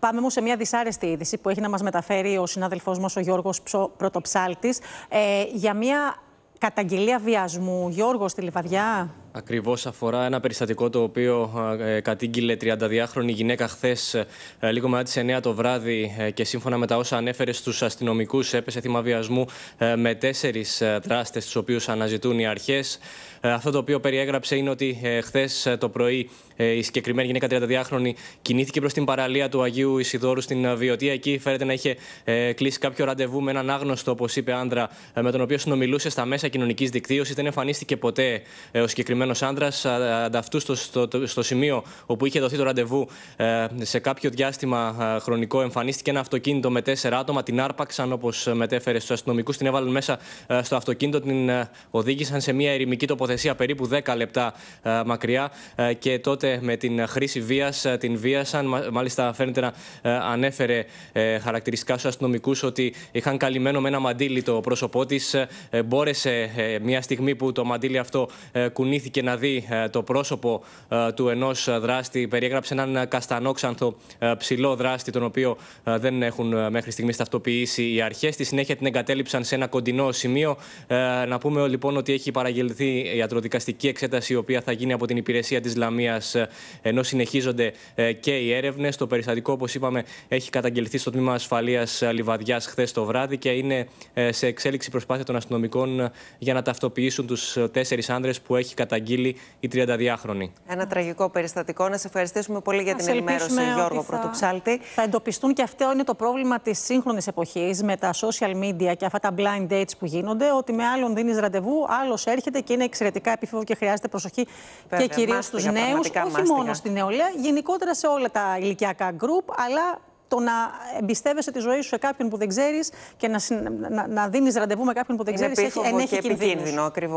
Πάμε όμως σε μια δυσάρεστη είδηση που έχει να μας μεταφέρει ο συνάδελφός μας ο Γιώργος Πρωτοψάλτης ε, για μια καταγγελία βιασμού. Γιώργος, στη Λιβαδιά. Ακριβώς αφορά ένα περιστατικό το οποίο ε, ε, κατήγγειλε 32χρονη γυναίκα χθες, ε, λίγο μετά τις 9 το βράδυ, και σύμφωνα με τα όσα ανέφερε στους αστυνομικούς, έπεσε θύμα βιασμού με τέσσερις δράστες, τους οποίους αναζητούν οι αρχές. Αυτό το οποίο περιέγραψε είναι ότι χθε το πρωί η συγκεκριμένη γυναίκα 32χρονη κινήθηκε προς την παραλία του Αγίου Ισιδόρου στην Βιωτία. Εκεί φέρεται να είχε κλείσει κάποιο ραντεβού με έναν άγνωστο, όπως είπε άντρα, με τον οποίο συνομιλούσε στα μέσα κοινωνικής δικτύωσης. Δεν εμφανίστηκε ποτέ ο συγκεκριμένος συγκεκριμένο άντρα, ανταυτού στο, στο, στο, σημείο όπου είχε δοθεί το ραντεβού, ε, σε κάποιο διάστημα χρονικό εμφανίστηκε ένα αυτοκίνητο με τέσσερα άτομα. Την άρπαξαν, όπως μετέφερε στους αστυνομικούς, την έβαλαν μέσα ε, στο αυτοκίνητο, την ε, οδήγησαν σε μια ερημική τοποθεσία περίπου 10 λεπτά μακριά και τότε με την χρήση βίας την βίασαν. Μάλιστα, φαίνεται να ανέφερε χαρακτηριστικά στους αστυνομικούς ότι είχαν καλυμμένο με ένα μαντίλι το πρόσωπό της. Μπόρεσε μια στιγμή που το μαντίλι αυτό κουνήθηκε και να δει ε, το πρόσωπο ε, του ενός ε, δράστη. Περιέγραψε έναν καστανόξανθο ψηλό δράστη, τον οποίο δεν έχουν μέχρι στιγμής ταυτοποιήσει οι αρχές. Στη συνέχεια την εγκατέλειψαν σε ένα κοντινό σημείο. Να πούμε λοιπόν ότι έχει παραγγελθεί η ατροδικαστική εξέταση, η οποία θα γίνει από την υπηρεσία της Λαμίας, ενώ συνεχίζονται και οι έρευνες. Το περιστατικό, όπως είπαμε, έχει καταγγελθεί στο τμήμα ασφαλείας Λιβαδιάς χθες το βράδυ και είναι σε εξέλιξη προσπάθεια των αστυνομικών για να ταυτοποιήσουν τους τέσσερι άντρε που έχει καταγγελθεί καταγγείλει η 32χρονη. Ένα τραγικό περιστατικό. Να σε ευχαριστήσουμε πολύ για την ενημέρωση, Γιώργο θα... Πρωτοψάλτη. Θα εντοπιστούν και αυτό είναι το πρόβλημα της σύγχρονης εποχής με τα social media και αυτά τα blind dates που γίνονται. Ότι με άλλον δίνεις ραντεβού, άλλος έρχεται και είναι εξαιρετικά επίφοβο και χρειάζεται προσοχή και κυρίω στους νέους. Όχι μόνο στην νεολαία, γενικότερα σε όλα τα ηλικιακά group, αλλά το να εμπιστεύεσαι τη ζωή σου σε κάποιον που δεν ξέρεις και να, να, να δίνεις ραντεβού με κάποιον που δεν ξέρεις έχει